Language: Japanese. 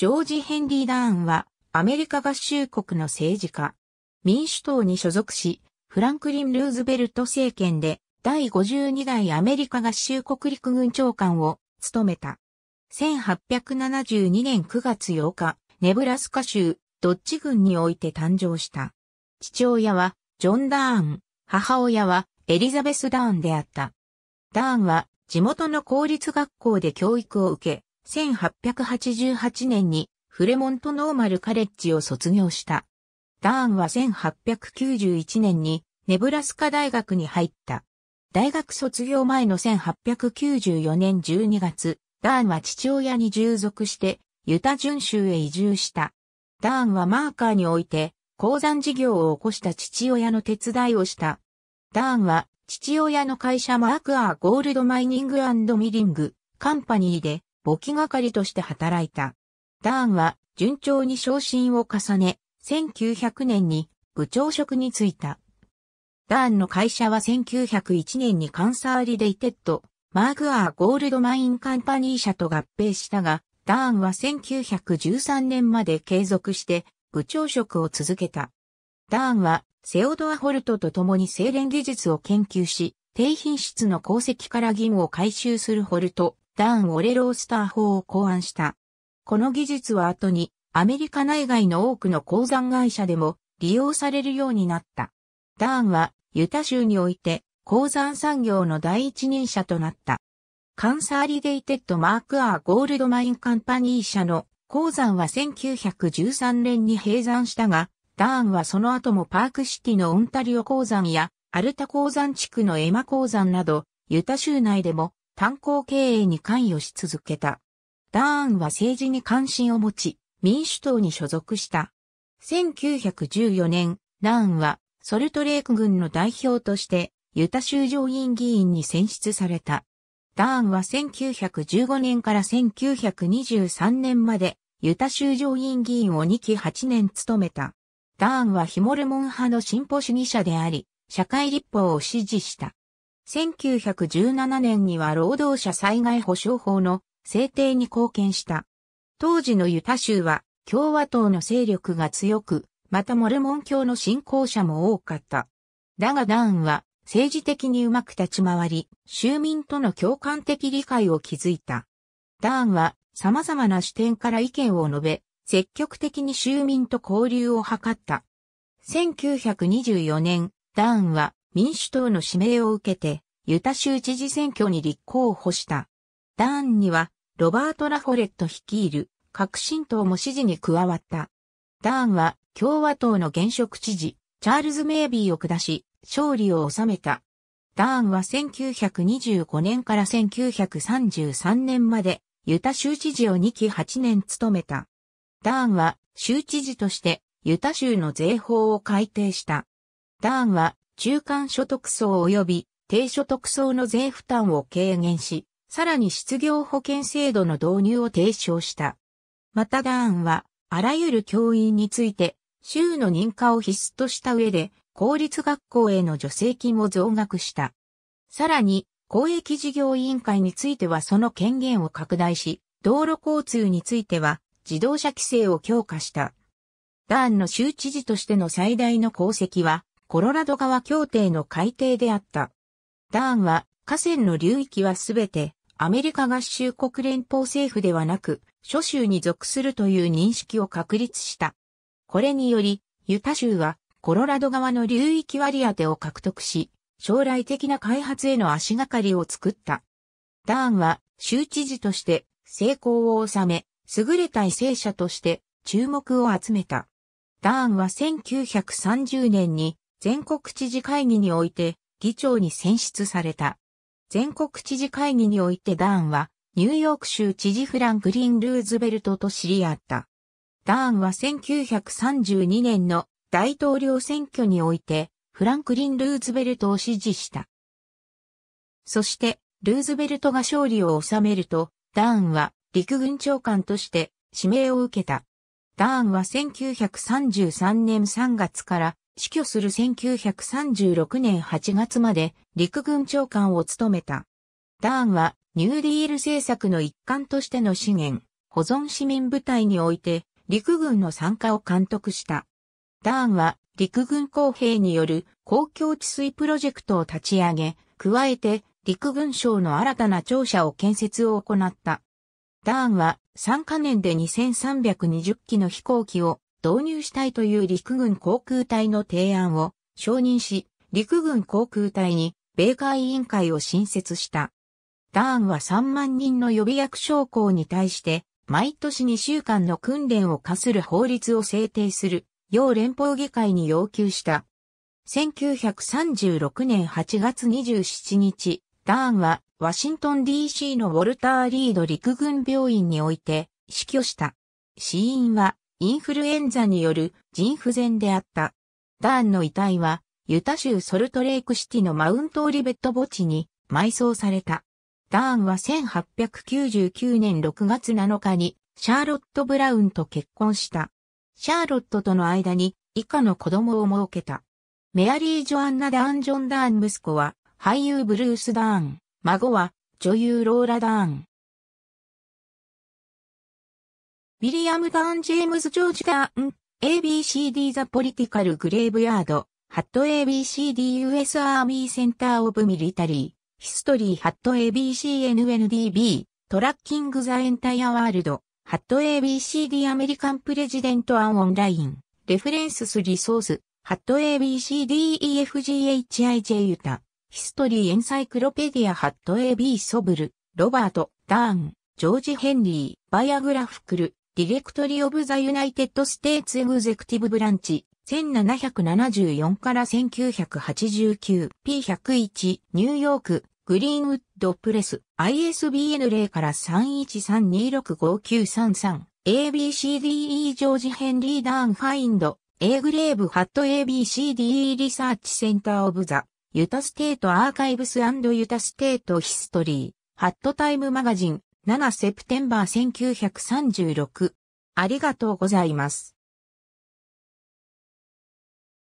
ジョージ・ヘンリー・ダーンは、アメリカ合衆国の政治家。民主党に所属し、フランクリン・ルーズベルト政権で、第52代アメリカ合衆国陸軍長官を務めた。1872年9月8日、ネブラスカ州、ドッジ郡において誕生した。父親は、ジョン・ダーン、母親は、エリザベス・ダーンであった。ダーンは、地元の公立学校で教育を受け、1888年にフレモントノーマルカレッジを卒業した。ダーンは1891年にネブラスカ大学に入った。大学卒業前の1894年12月、ダーンは父親に従属してユタ準州へ移住した。ダーンはマーカーにおいて鉱山事業を起こした父親の手伝いをした。ダーンは父親の会社マークアーゴールドマイニングミリングカンパニーで簿記係として働いた。ダーンは順調に昇進を重ね、1900年に部長職に就いた。ダーンの会社は1901年にカンサーリデイテッド、マークアーゴールドマインカンパニー社と合併したが、ダーンは1913年まで継続して部長職を続けた。ダーンはセオドア・ホルトと共に精錬技術を研究し、低品質の鉱石から銀を回収するホルト、ダーン・オレロースター法を考案した。この技術は後にアメリカ内外の多くの鉱山会社でも利用されるようになった。ダーンはユタ州において鉱山産業の第一人者となった。カンサーリデイテッドマーク・アー・ゴールドマイン・カンパニー社の鉱山は1913年に閉山したが、ダーンはその後もパークシティのオンタリオ鉱山やアルタ鉱山地区のエマ鉱山など、ユタ州内でも炭鉱経営に関与し続けた。ダーンは政治に関心を持ち、民主党に所属した。1914年、ダーンはソルトレーク軍の代表として、ユタ州上院議員に選出された。ダーンは1915年から1923年まで、ユタ州上院議員を2期8年務めた。ダーンはヒモルモン派の進歩主義者であり、社会立法を支持した。1917年には労働者災害保障法の制定に貢献した。当時のユタ州は共和党の勢力が強く、またモルモン教の信仰者も多かった。だがダーンは政治的にうまく立ち回り、州民との共感的理解を築いた。ダーンは様々な視点から意見を述べ、積極的に州民と交流を図った。1924年、ダーンは民主党の指名を受けて、ユタ州知事選挙に立候補した。ダーンには、ロバート・ラフォレット率いる革新党も支持に加わった。ダーンは共和党の現職知事、チャールズ・メイビーを下し、勝利を収めた。ダーンは1925年から1933年まで、ユタ州知事を2期8年務めた。ダーンは州知事として、ユタ州の税法を改定した。ダーンは中間所得層及び低所得層の税負担を軽減し、さらに失業保険制度の導入を提唱した。またダーンは、あらゆる教員について、州の認可を必須とした上で、公立学校への助成金を増額した。さらに、公益事業委員会についてはその権限を拡大し、道路交通については自動車規制を強化した。ダーンの州知事としての最大の功績は、コロラド川協定の改定であった。ダーンは、河川の流域はすべて、アメリカ合衆国連邦政府ではなく、諸州に属するという認識を確立した。これにより、ユタ州は、コロラド川の流域割り当てを獲得し、将来的な開発への足がかりを作った。ダーンは、州知事として成功を収め、優れた為政者として注目を集めた。ダーンは1930年に全国知事会議において議長に選出された。全国知事会議においてダーンはニューヨーク州知事フランクリン・ルーズベルトと知り合った。ダーンは1932年の大統領選挙においてフランクリン・ルーズベルトを支持した。そして、ルーズベルトが勝利を収めると、ダーンは陸軍長官として指名を受けた。ダーンは1933年3月から死去する1936年8月まで陸軍長官を務めた。ダーンはニューディール政策の一環としての資源、保存市民部隊において陸軍の参加を監督した。ダーンは陸軍公兵による公共治水プロジェクトを立ち上げ、加えて陸軍省の新たな庁舎を建設を行った。ダーンは3カ年で2320機の飛行機を導入したいという陸軍航空隊の提案を承認し、陸軍航空隊に米海委員会を新設した。ダーンは3万人の予備役将校に対して、毎年2週間の訓練を課する法律を制定する、要連邦議会に要求した。1936年8月27日、ダーンはワシントン DC のウォルター・リード陸軍病院において死去した。死因はインフルエンザによる腎不全であった。ダーンの遺体は、ユタ州ソルトレイクシティのマウントオリベット墓地に埋葬された。ダーンは1899年6月7日にシャーロット・ブラウンと結婚した。シャーロットとの間に以下の子供を設けた。メアリー・ジョアンナ・ダーン・ジョン・ダーン息子は俳優ブルース・ダーン。孫は女優ローラ・ダーン。ウィリアム・バーン・ジェームズ・ジョージ・ダーン、ABCD ザ・ポリティカル・グレーブヤード、ハット ABCD US アーミーセンター・オブ・ミリタリー、ヒストリー・ハット ABCNNDB、トラッキング・ザ・エンタイア・ワールド、ハット ABCD アメリカン・プレジデント・アン・オンライン、レフレンスス・リソース、ハット ABCDEFGHIJ ユタ、ヒストリー・エンサイクロペディア・ハット AB ソブル、ロバート、ダーン、ジョージ・ヘンリー、バイアグラフクル、ディレクトリー・オブ・ザ・ユナイテッド・ステーツ・エグゼクティブ・ブランチ、1774から1989、P101、ニューヨーク、グリーンウッド・プレス、ISBN 0から3132659333、ABCDE ジョージ・ヘンリー・ダーン・ファインド、A グレーブ・ハット ABCDE リサーチ・センター・オブ・ザ・ユタステート・アーカイブスユタステート・ヒストリー、ハットタイムマガジン、7セプテンバー1936。ありがとうございます。